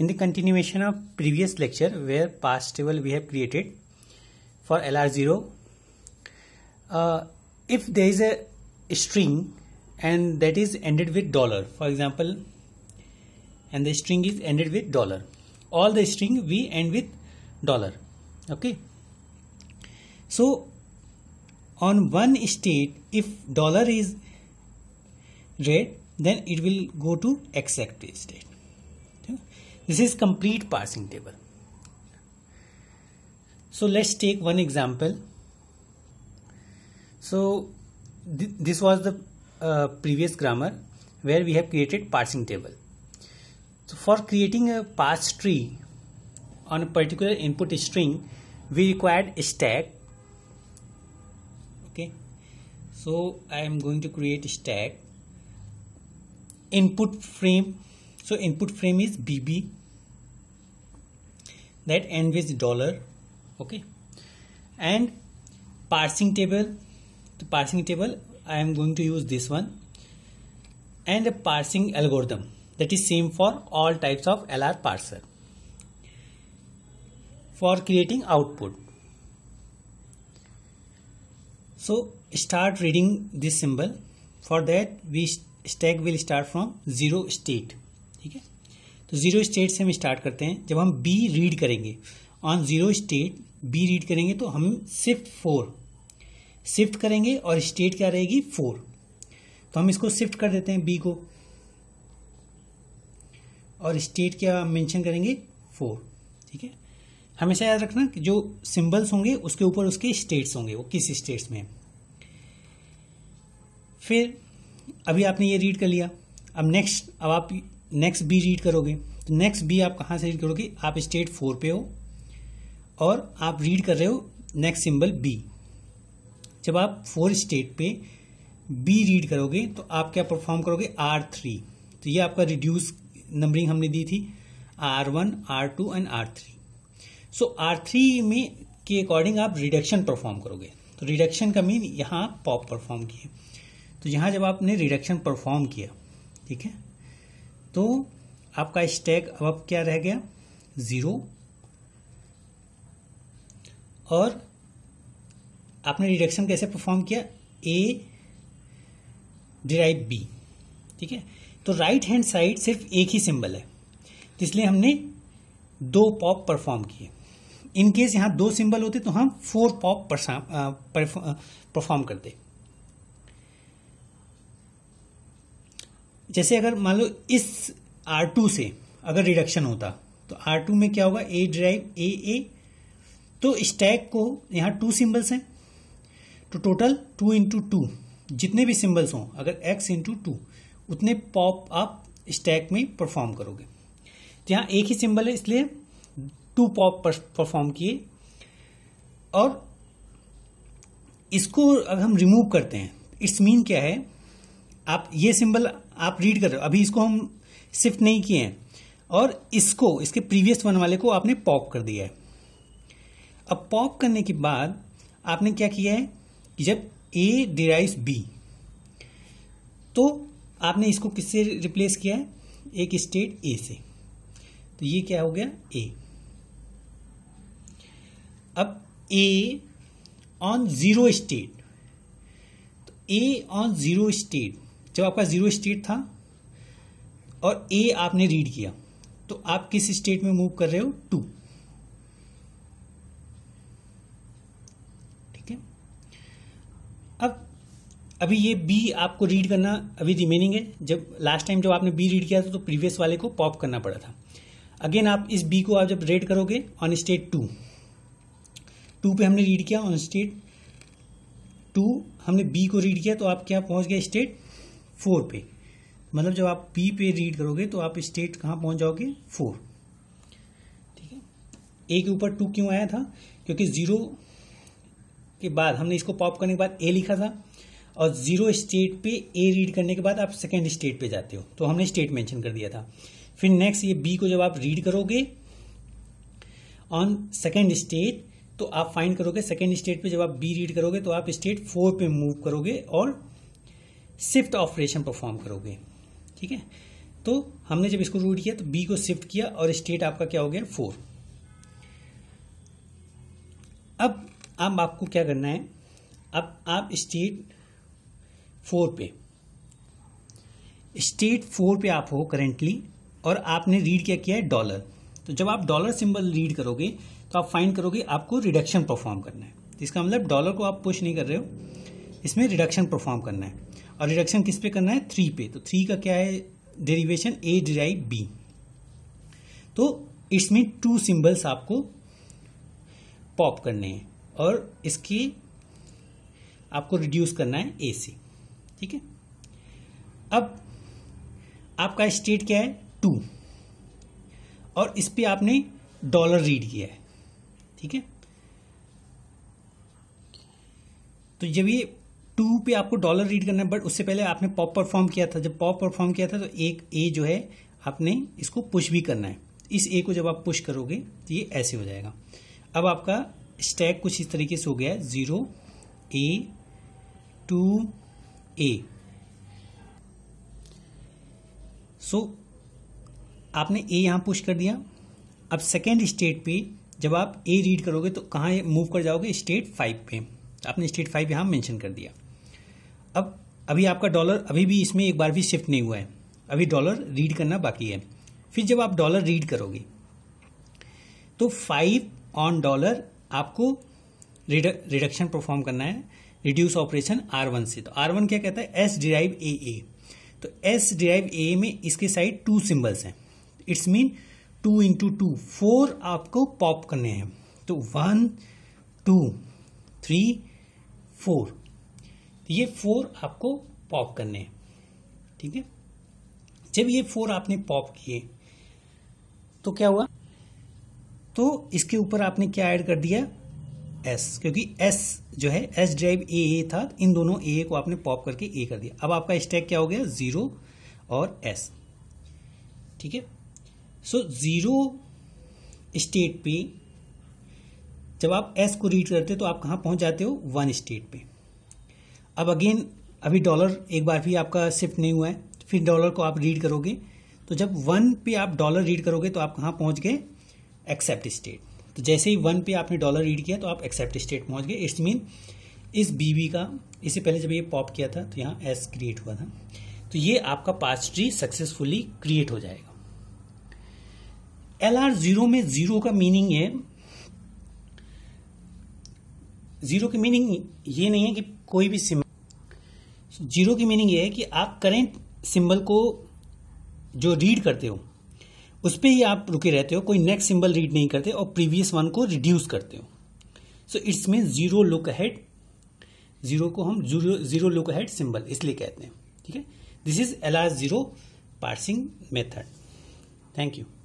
In the continuation of previous lecture where past table we have created for LR0, uh, if there is a string and that is ended with dollar, for example, and the string is ended with dollar, all the string we end with dollar, okay. So on one state, if dollar is red, then it will go to exact state this is complete parsing table. So let's take one example. So th this was the uh, previous grammar where we have created parsing table. So for creating a parse tree on a particular input string, we required a stack. Okay, so I am going to create a stack input frame so input frame is bb that end with dollar okay and parsing table the parsing table i am going to use this one and a parsing algorithm that is same for all types of lr parser for creating output so start reading this symbol for that we stack will start from zero state ठीक है तो zero state से हम start करते हैं जब हम B read करेंगे on zero state B read करेंगे तो हम शिफ्ट फोर शिफ्ट करेंगे और स्टेट क्या रहेगी फोर तो हम इसको शिफ्ट कर देते हैं बी को और स्टेट क्या मेंशन करेंगे फोर ठीक है हमेशा याद रखना कि जो सिंबल्स होंगे उसके ऊपर उसके स्टेट्स होंगे वो किस स्टेट्स में फिर अभी आपने ये रीड कर लिया अब नेक्स्ट अब आप नेक्स्ट बी रीड करोगे तो नेक्स्ट बी आप कहाँ से रीड करोगे आप स्टेट फोर पे हो और आप रीड कर रहे हो नेक्स्ट सिंबल बी जब आप फोर स्टेट पे बी रीड करोगे तो आप क्या परफॉर्म करोगे आर थ्री तो ये आपका रिड्यूस नंबरिंग हमने दी थी R one R two and R three so R three में के अकॉर्डिंग आप रिडक्शन परफॉर्म करोगे तो रिडक्शन का मीन यहाँ पॉप परफॉर्म किए तो यहाँ जब आपने रिडक्शन परफॉर्म किया ठीक है तो आपका स्टैक अब क्या रह गया जीरो और आपने रिडक्शन कैसे परफॉर्म किया ए डिराइव बी ठीक है तो राइट हैंड साइड सिर्फ एक ही सिंबल है तो इसलिए हमने दो पॉप परफॉर्म किए इनकेस यहां दो सिंबल होते तो हम फोर पॉप परफॉर्म करते जैसे अगर मान लो इस आर टू से अगर रिडक्शन होता तो आर टू में क्या होगा ए ड्राइव ए ए तो स्टैक को यहां टू सिंबल्स हैं तो टोटल टू इंटू टू जितने भी सिंबल्स हों अगर एक्स इंटू टू उतने पॉप आप स्टैक में परफॉर्म करोगे तो यहां एक ही सिंबल है इसलिए टू पॉप परफॉर्म किए और इसको अगर हम रिमूव करते हैं इट्स मीन क्या है आप ये सिंबल आप रीड कर रहे हो अभी इसको हम शिफ्ट नहीं किए हैं और इसको इसके प्रीवियस वन वाले को आपने पॉप कर दिया है अब पॉप करने के बाद आपने क्या किया है कि जब ए डिराइव बी तो आपने इसको किससे रिप्लेस किया है एक स्टेट ए से तो ये क्या हो गया ए अब ए ऑन जीरो स्टेट तो ए ऑन जीरो स्टेट जब आपका जीरो स्टेट था और ए आपने रीड किया तो आप किस स्टेट में मूव कर रहे हो टू ठीक है अब अभी ये बी आपको रीड करना अभी रिमेनिंग है जब लास्ट टाइम जब आपने बी रीड किया था तो प्रीवियस वाले को पॉप करना पड़ा था अगेन आप इस बी को आप जब रेड करोगे ऑन स्टेट टू टू पे हमने रीड किया ऑन स्टेट टू हमने बी को रीड किया तो आप क्या पहुंच गए स्टेट फोर पे मतलब जब आप पी पे रीड करोगे तो आप स्टेट कहाँ पहुंच जाओगे फोर ठीक है ए के ऊपर टू क्यों आया था क्योंकि जीरो के बाद हमने इसको पॉप करने के बाद ए लिखा था और जीरो स्टेट पे ए रीड करने के बाद आप सेकेंड स्टेट पे जाते हो तो हमने स्टेट मेंशन कर दिया था फिर नेक्स्ट ये बी को जब आप रीड करोगे ऑन सेकेंड स्टेट तो आप फाइंड करोगे सेकेंड स्टेट पे जब आप बी रीड करोगे तो आप स्टेट फोर पे मूव करोगे और शिफ्ट ऑपरेशन परफॉर्म करोगे ठीक है तो हमने जब इसको रूट किया तो बी को शिफ्ट किया और स्टेट आपका क्या हो गया फोर अब अब आपको क्या करना है अब आप स्टेट फोर पे स्टेट फोर पे आप हो करेंटली और आपने रीड क्या किया है डॉलर तो जब आप डॉलर सिंबल रीड करोगे तो आप फाइंड करोगे आपको रिडक्शन परफॉर्म करना है इसका मतलब डॉलर को आप पुश नहीं कर रहे हो इसमें रिडक्शन परफॉर्म करना है और रिडक्शन किस पे करना है थ्री पे तो थ्री का क्या है डेरिवेशन ए डिराइव बी तो इसमें टू सिंबल्स आपको पॉप करने हैं और इसकी आपको रिड्यूस करना है ए से ठीक है अब आपका स्टेट क्या है टू और इस पर आपने डॉलर रीड किया है ठीक है तो जब ये टू पे आपको डॉलर रीड करना है बट उससे पहले आपने पॉप परफॉर्म किया था जब पॉप परफॉर्म किया था तो एक ए जो है आपने इसको पुश भी करना है इस ए को जब आप पुश करोगे तो ये ऐसे हो जाएगा अब आपका स्टैक कुछ इस तरीके से हो गया है ज़ीरो ए टू ए सो आपने ए यहां पुश कर दिया अब सेकेंड स्टेट पे जब आप ए रीड करोगे तो कहां मूव कर जाओगे स्टेट फाइव पे आपने स्टेट फाइव यहाँ मेंशन कर दिया अब अभी आपका डॉलर अभी भी इसमें एक बार भी शिफ्ट नहीं हुआ है अभी डॉलर रीड करना बाकी है फिर जब आप डॉलर रीड करोगे तो फाइव ऑन डॉलर आपको रिडक्शन परफॉर्म करना है रिड्यूस ऑपरेशन आर वन से तो आर वन क्या कहता है एस डिराइव ए ए तो एस डिराइव ए में इसके साइड टू सिंबल्स हैं it's mean two into two four आपको पॉप करने हैं तो वन टू थ्री फोर ये फोर आपको पॉप करने हैं ठीक है जब ये फोर आपने पॉप किए तो क्या हुआ तो इसके ऊपर आपने क्या ऐड कर दिया एस क्योंकि एस जो है एस ड्राइव ए ए था तो इन दोनों ए को आपने पॉप करके ए कर दिया अब आपका स्टैक क्या हो गया जीरो और एस ठीक है सो जीरो स्टेट पे जब आप एस को रीड करते हो तो आप कहां पहुंच जाते हो वन स्टेट पे अब अगेन अभी डॉलर एक बार भी आपका शिफ्ट नहीं हुआ है फिर डॉलर को आप रीड करोगे तो जब वन पे आप डॉलर रीड करोगे तो आप कहाँ पहुँच गए एक्सेप्ट स्टेट तो जैसे ही वन पे आपने डॉलर रीड किया तो आप एक्सेप्ट स्टेट पहुँच गए इट्स मीन इस बीवी का इससे पहले जब ये पॉप किया था तो यहाँ एस क्रिएट हुआ था तो ये आपका पास ट्री सक्सेसफुली क्रिएट हो जाएगा एल आर जीरो में जीरो का मीनिंग है जीरो की मीनिंग ये नहीं है कि कोई भी सिम जीरो की मीनिंग ये है कि आप करेंट सिंबल को जो रीड करते हो उस पर ही आप रुके रहते हो कोई नेक्स्ट सिंबल रीड नहीं करते और प्रीवियस वन को रिड्यूस करते हो so it's mean zero look head zero को हम zero zero look head symbol इसलिए कहते हैं ठीक है this is L R zero parsing method thank you